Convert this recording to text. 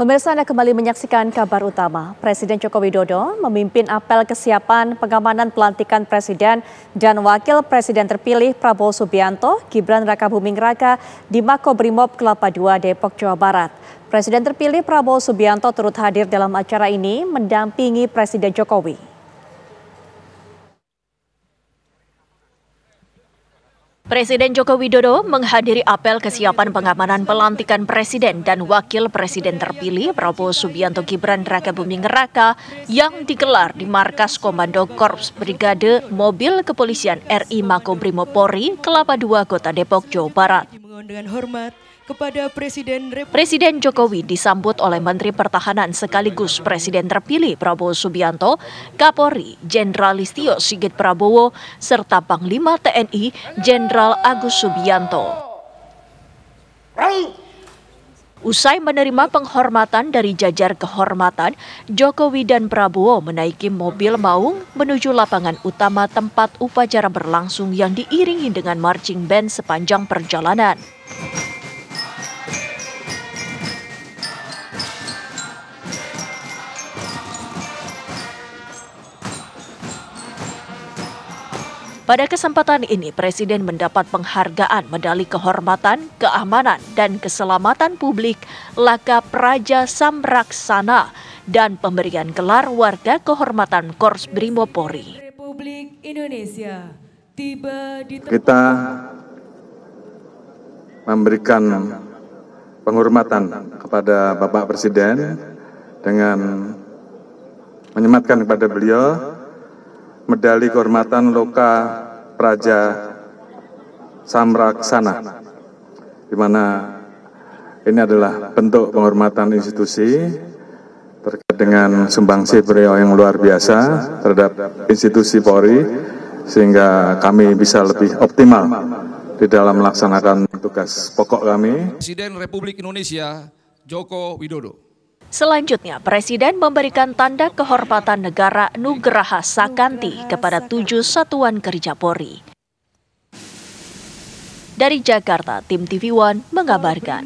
Pemirsa Anda kembali menyaksikan kabar utama. Presiden Joko Widodo memimpin apel kesiapan pengamanan pelantikan Presiden dan Wakil Presiden terpilih Prabowo Subianto, Gibran Raka Buming Raka di Makobrimob Kelapa II Depok, Jawa Barat. Presiden terpilih Prabowo Subianto turut hadir dalam acara ini mendampingi Presiden Jokowi. Presiden Joko Widodo menghadiri apel kesiapan pengamanan pelantikan Presiden dan Wakil Presiden terpilih Prabowo Subianto Gibran Raka Buming Raka yang digelar di Markas Komando Korps Brigade Mobil Kepolisian RI Makobrimopori, Kelapa II, Kota Depok, Jawa Barat kepada Presiden Republik Presiden Jokowi disambut oleh Menteri Pertahanan sekaligus Presiden terpilih Prabowo Subianto, Kapolri Jenderal Listio Sigit Prabowo, serta Panglima TNI Jenderal Agus Subianto. Usai menerima penghormatan dari jajar kehormatan, Jokowi dan Prabowo menaiki mobil maung menuju lapangan utama tempat upacara berlangsung yang diiringi dengan marching band sepanjang perjalanan. Pada kesempatan ini, Presiden mendapat penghargaan medali kehormatan, keamanan, dan keselamatan publik Laka Praja Samraksana dan pemberian gelar warga kehormatan Kors Brimopori. Republik Indonesia tiba di kita memberikan penghormatan kepada Bapak Presiden dengan menyematkan kepada beliau Medali Kehormatan Loka Praja Samraksana, di mana ini adalah bentuk penghormatan institusi terkait dengan sumbangsih beliau yang luar biasa terhadap institusi Polri sehingga kami bisa lebih optimal di dalam melaksanakan tugas pokok kami. Presiden Republik Indonesia Joko Widodo. Selanjutnya, Presiden memberikan tanda kehormatan negara Nugraha Sakanti kepada tujuh satuan kerja Polri. Dari Jakarta, tim TV One mengabarkan.